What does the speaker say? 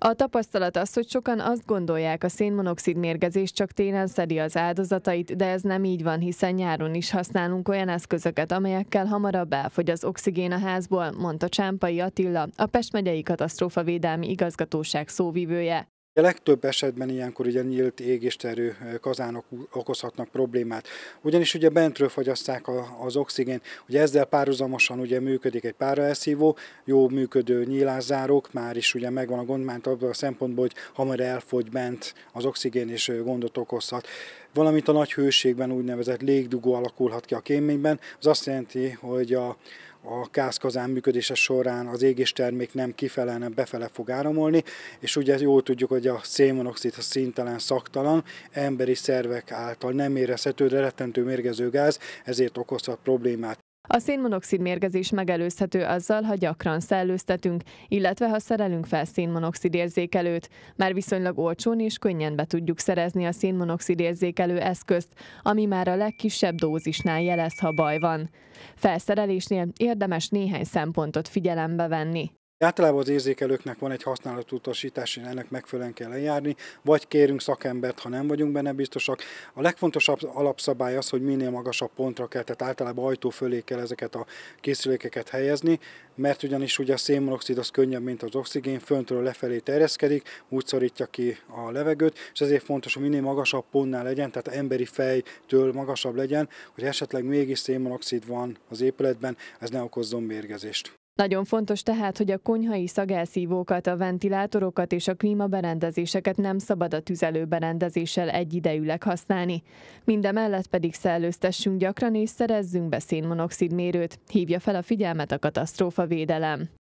A tapasztalat az, hogy sokan azt gondolják, a szénmonoxid mérgezés csak télen szedi az áldozatait, de ez nem így van, hiszen nyáron is használunk olyan eszközöket, amelyekkel hamarabb elfogy az oxigén a házból, mondta Csámpai Attila, a Pest megyei katasztrófavédelmi igazgatóság szóvivője. A legtöbb esetben ilyenkor ugye nyílt égésterő kazánok okozhatnak problémát. Ugyanis ugye bentről fogyasszák az oxigén. ugye ezzel párhuzamosan ugye működik egy páraelszívó, jó működő nyílászárók, már is ugye megvan a gond, mert abban a szempontból, hogy hamar elfogy bent az oxigén és gondot okozhat valamint a nagy hőségben úgynevezett légdugó alakulhat ki a kéményben. Az azt jelenti, hogy a, a kázkazán működése során az termék nem kifele hanem befele fog áramolni, és ugye jól tudjuk, hogy a szénmonoxid a szintelen, szaktalan, emberi szervek által nem érezhető, de rettentő mérgező gáz, ezért okozhat problémát. A szénmonoxid mérgezés megelőzhető azzal, ha gyakran szellőztetünk, illetve ha szerelünk fel szénmonoxid érzékelőt. Már viszonylag olcsón és könnyen be tudjuk szerezni a szénmonoxid érzékelő eszközt, ami már a legkisebb dózisnál jelez, ha baj van. Felszerelésnél érdemes néhány szempontot figyelembe venni. Általában az érzékelőknek van egy használatutasítás, és ennek megfelelően kell eljárni, vagy kérünk szakembert, ha nem vagyunk benne biztosak. A legfontosabb alapszabály az, hogy minél magasabb pontra kell, tehát általában ajtó fölé kell ezeket a készülékeket helyezni, mert ugyanis ugye a szénmonoxid az könnyebb, mint az oxigén, föntről lefelé terjeszkedik, úgy szorítja ki a levegőt, és ezért fontos, hogy minél magasabb pontnál legyen, tehát emberi fejtől magasabb legyen, hogy esetleg mégis szénmonoxid van az épületben, ez ne okozzon mérgezést. Nagyon fontos tehát, hogy a konyhai szagelszívókat, a ventilátorokat és a klímaberendezéseket nem szabad a tüzelőberendezéssel egyidejűleg használni. Mindemellett pedig szellőztessünk gyakran és szerezzünk be szénmonoxid mérőt, hívja fel a figyelmet a katasztrófa védelem.